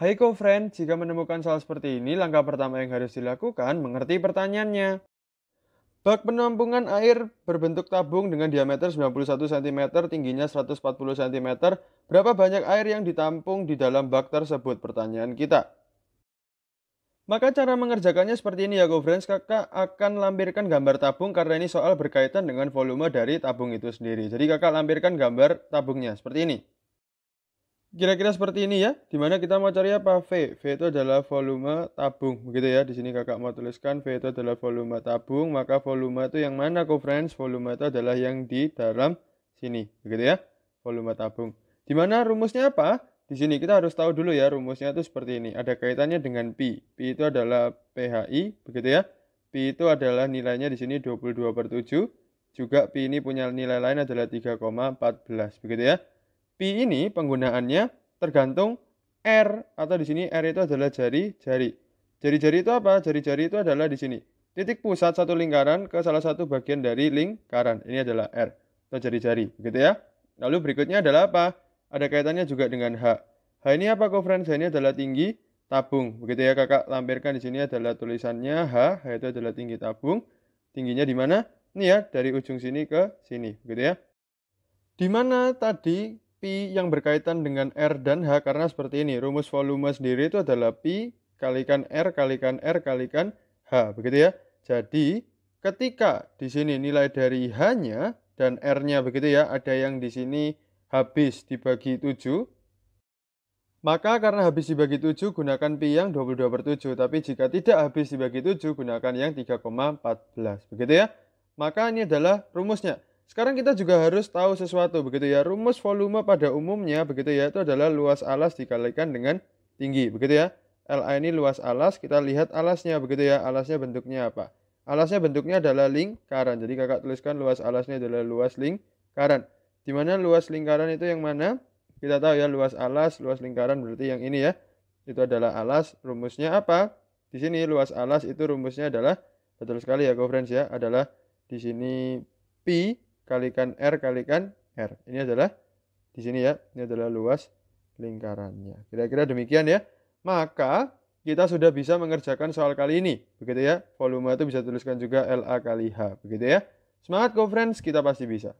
Hai co-friend, jika menemukan soal seperti ini, langkah pertama yang harus dilakukan mengerti pertanyaannya. Bak penampungan air berbentuk tabung dengan diameter 91 cm, tingginya 140 cm. Berapa banyak air yang ditampung di dalam bak tersebut? Pertanyaan kita. Maka cara mengerjakannya seperti ini ya friends, kakak akan lampirkan gambar tabung karena ini soal berkaitan dengan volume dari tabung itu sendiri. Jadi kakak lampirkan gambar tabungnya seperti ini kira-kira seperti ini ya dimana kita mau cari apa V V itu adalah volume tabung begitu ya di sini kakak mau tuliskan V itu adalah volume tabung maka volume itu yang mana kok friends volume itu adalah yang di dalam sini begitu ya volume tabung dimana rumusnya apa di sini kita harus tahu dulu ya rumusnya itu seperti ini ada kaitannya dengan pi pi itu adalah PHI begitu ya pi itu adalah nilainya di sini 22 per 7 juga pi ini punya nilai lain adalah 3,14 begitu ya pi ini penggunaannya tergantung R atau di sini R itu adalah jari-jari. Jari-jari itu apa? Jari-jari itu adalah di sini. Titik pusat satu lingkaran ke salah satu bagian dari lingkaran. Ini adalah R atau jari-jari, gitu ya. Lalu berikutnya adalah apa? Ada kaitannya juga dengan H. H ini apa kofren? H ini adalah tinggi tabung. Begitu ya kakak lampirkan di sini adalah tulisannya H. H itu adalah tinggi tabung. Tingginya di mana? Ini ya, dari ujung sini ke sini, begitu ya. Di mana tadi P yang berkaitan dengan R dan H karena seperti ini. Rumus volume sendiri itu adalah P kalikan R kalikan R kalikan H. Begitu ya. Jadi ketika di sini nilai dari H-nya dan R-nya begitu ya. Ada yang di sini habis dibagi 7. Maka karena habis dibagi 7 gunakan P yang 22 per 7. Tapi jika tidak habis dibagi 7 gunakan yang 3,14. Begitu ya. Maka ini adalah rumusnya. Sekarang kita juga harus tahu sesuatu begitu ya. Rumus volume pada umumnya begitu ya itu adalah luas alas dikalikan dengan tinggi begitu ya. LA ini luas alas, kita lihat alasnya begitu ya. Alasnya bentuknya apa? Alasnya bentuknya adalah lingkaran. Jadi kakak tuliskan luas alasnya adalah luas lingkaran. Di mana luas lingkaran itu yang mana? Kita tahu ya luas alas, luas lingkaran berarti yang ini ya. Itu adalah alas. Rumusnya apa? Di sini luas alas itu rumusnya adalah betul sekali ya, friends ya, adalah di sini pi kalikan R kalikan R. Ini adalah di sini ya, ini adalah luas lingkarannya. Kira-kira demikian ya. Maka kita sudah bisa mengerjakan soal kali ini. Begitu ya. Volume itu bisa tuliskan juga LA kali H. Begitu ya. Semangat go friends, kita pasti bisa.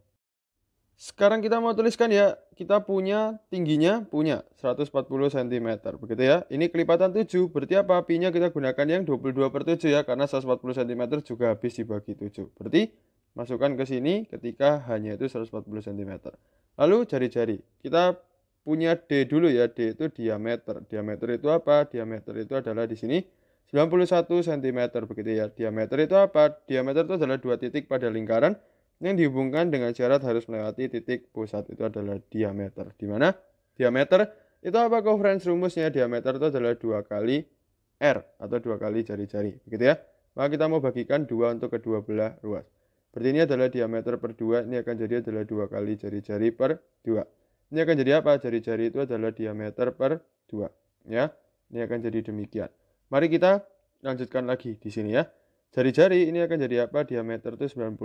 Sekarang kita mau tuliskan ya, kita punya tingginya punya 140 cm, begitu ya. Ini kelipatan 7, berarti apa? pi kita gunakan yang 22 per 7 ya, karena 140 cm juga habis dibagi 7. Berarti masukkan ke sini ketika hanya itu 140 cm. Lalu jari-jari. Kita punya D dulu ya, D itu diameter. Diameter itu apa? Diameter itu adalah di sini 91 cm begitu ya. Diameter itu apa? Diameter itu adalah dua titik pada lingkaran yang dihubungkan dengan syarat harus melewati titik pusat itu adalah diameter. Di mana? Diameter itu apa coverage rumusnya? Diameter itu adalah dua kali R atau dua kali jari-jari begitu ya. Maka kita mau bagikan dua untuk kedua belah ruas. Berarti ini adalah diameter per 2, ini akan jadi adalah 2 kali jari-jari per 2. Ini akan jadi apa? Jari-jari itu adalah diameter per 2. Ya, ini akan jadi demikian. Mari kita lanjutkan lagi di sini ya. Jari-jari ini akan jadi apa? Diameter itu 91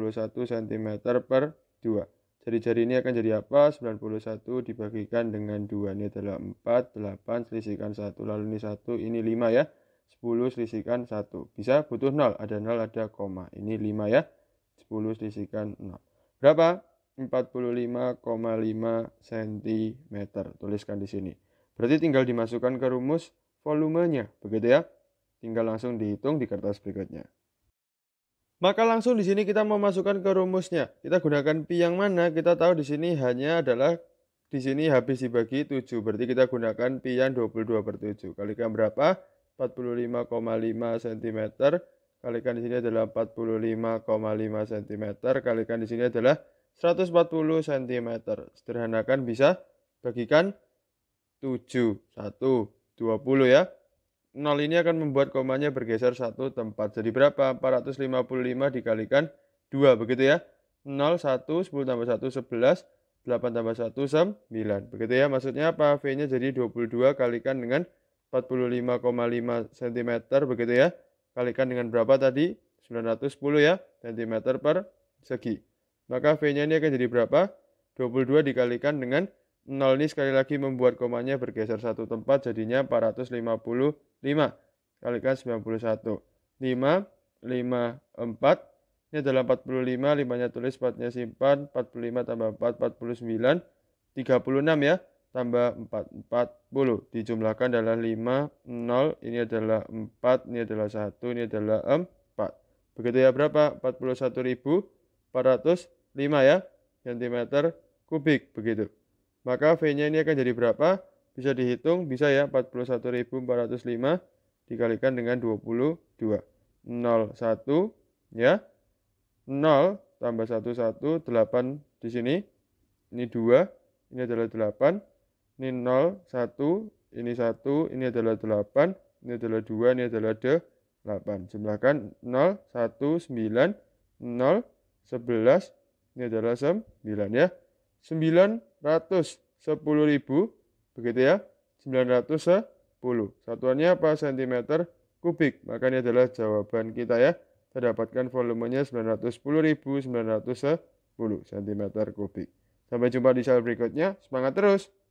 cm per 2. Jari-jari ini akan jadi apa? 91 dibagikan dengan 2. Ini adalah 4, 8, selisihkan 1. Lalu ini 1, ini 5 ya. 10 selisihkan 1. Bisa butuh 0. Ada 0, ada koma. Ini 5 ya. 10 selisihkan 0. Berapa? 45,5 cm. Tuliskan di sini. Berarti tinggal dimasukkan ke rumus volumenya, begitu ya? Tinggal langsung dihitung di kertas berikutnya. Maka langsung di sini kita memasukkan ke rumusnya. Kita gunakan pi yang mana? Kita tahu di sini hanya adalah di sini habis dibagi 7. Berarti kita gunakan pi yang 22 per 7. Kalikan berapa? 45,5 cm kalikan di sini adalah 45,5 cm kalikan di sini adalah 140 cm sederhanakan bisa bagikan 7 1 20 ya 0 ini akan membuat komanya bergeser satu tempat jadi berapa 455 dikalikan 2 begitu ya 0 1 10 tambah 1 11 8 tambah 1 9 begitu ya maksudnya apa V nya jadi 22 kalikan dengan 45,5 cm begitu ya Kalikan dengan berapa tadi? 910 ya, cm per segi. Maka V-nya ini akan jadi berapa? 22 dikalikan dengan 0 ini sekali lagi membuat komanya bergeser satu tempat jadinya 455 kalikan 91 5 5 4 ini adalah 45 5 nya tulis 4 nya simpan 45 tambah 4 49 36 ya tambah 4 40 dijumlahkan adalah 5 0 ini adalah 4 ini adalah 1 ini adalah 4 begitu ya berapa 41.405 ya cm kubik begitu maka V nya ini akan jadi berapa bisa dihitung bisa ya 41.405 dikalikan dengan 22 0 1 ya 0 tambah 1 1 8 di sini ini 2 ini adalah 8 ini 0, 1, ini 1, ini adalah 8, ini adalah 2, ini adalah 8. Jumlahkan 0, 1, 9, 0, 11, ini adalah 9 ya. 910 ribu, begitu ya. 910. Satuannya apa? Sentimeter kubik. Maka ini adalah jawaban kita ya. Kita dapatkan volumenya 910.910 cm kubik. Sampai jumpa di soal berikutnya. Semangat terus!